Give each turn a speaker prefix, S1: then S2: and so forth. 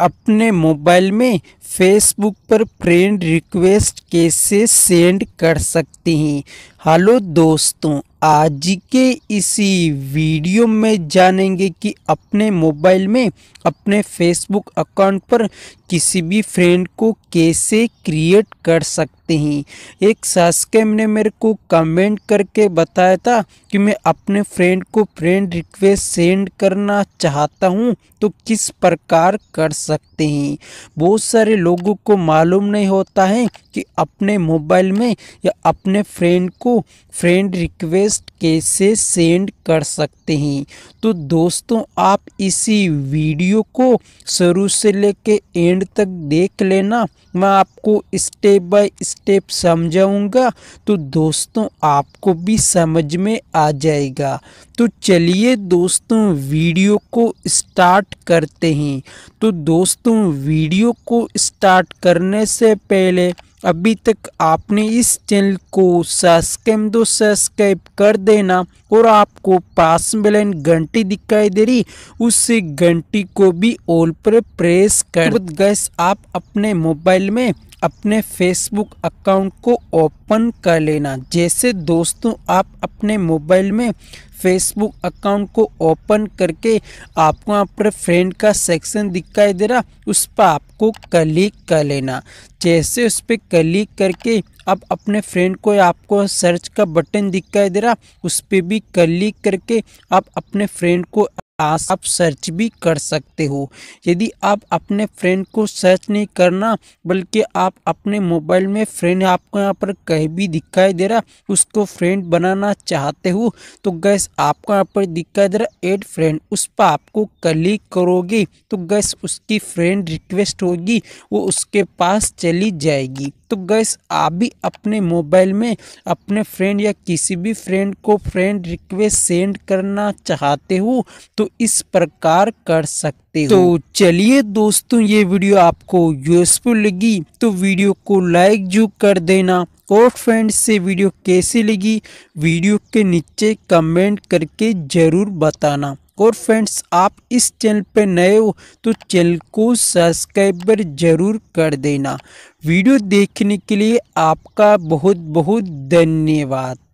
S1: अपने मोबाइल में फेसबुक पर फ्रेंड रिक्वेस्ट कैसे सेंड कर सकते हैं हेलो दोस्तों आज के इसी वीडियो में जानेंगे कि अपने मोबाइल में अपने फेसबुक अकाउंट पर किसी भी फ्रेंड को कैसे क्रिएट कर सकते हैं एक सब्सक्राइब ने मेरे को कमेंट करके बताया था कि मैं अपने फ्रेंड को फ्रेंड रिक्वेस्ट सेंड करना चाहता हूं तो किस प्रकार कर सकते हैं बहुत सारे लोगों को मालूम नहीं होता है कि अपने मोबाइल में या अपने फ्रेंड को फ्रेंड रिक्वेस्ट कैसे सेंड कर सकते हैं तो दोस्तों आप इसी वीडियो को शुरू से लेके एंड एंड तक देख लेना मैं आपको स्टेप बाय स्टेप समझाऊंगा तो दोस्तों आपको भी समझ में आ जाएगा तो चलिए दोस्तों वीडियो को स्टार्ट करते हैं तो दोस्तों वीडियो को स्टार्ट करने से पहले अभी तक आपने इस चैनल को सब्सक्राइब दो तो सब्सक्राइब कर देना और आपको पास बलैन घंटी दिखाई दे रही उस घंटी को भी ऑल पर प्रेस कर गैस तो आप अपने मोबाइल में अपने फेसबुक अकाउंट को ओपन कर लेना जैसे दोस्तों आप अपने मोबाइल में फेसबुक अकाउंट को ओपन करके आपको अपने फ्रेंड का सेक्शन दिखाई दे रहा उस पर आपको क्लिक कर लेना जैसे उस पर क्लिक करके आप अपने फ्रेंड को आपको सर्च का बटन दिखाई दे रहा उस पर भी क्लिक करके आप अपने फ्रेंड को आप सर्च भी कर सकते हो यदि आप अपने फ्रेंड को सर्च नहीं करना बल्कि आप अपने मोबाइल में फ्रेंड आपको यहाँ पर कहीं भी दिखाई दे रहा उसको फ्रेंड बनाना चाहते हो तो गैस आपको यहाँ पर दिखाई दे रहा एड फ्रेंड उस पर आपको क्लिक करोगे तो गैस उसकी फ्रेंड रिक्वेस्ट होगी वो उसके पास चली जाएगी तो गैस आप भी अपने मोबाइल में अपने फ्रेंड या किसी भी फ्रेंड को फ्रेंड रिक्वेस्ट सेंड करना चाहते हो तो इस प्रकार कर सकते हो तो चलिए दोस्तों ये वीडियो आपको यूजफुल लगी तो वीडियो को लाइक जो कर देना और फ्रेंड्स से वीडियो कैसी लगी वीडियो के नीचे कमेंट करके ज़रूर बताना और फ्रेंड्स आप इस चैनल पे नए हो तो चैनल को सब्सक्राइबर ज़रूर कर देना वीडियो देखने के लिए आपका बहुत बहुत धन्यवाद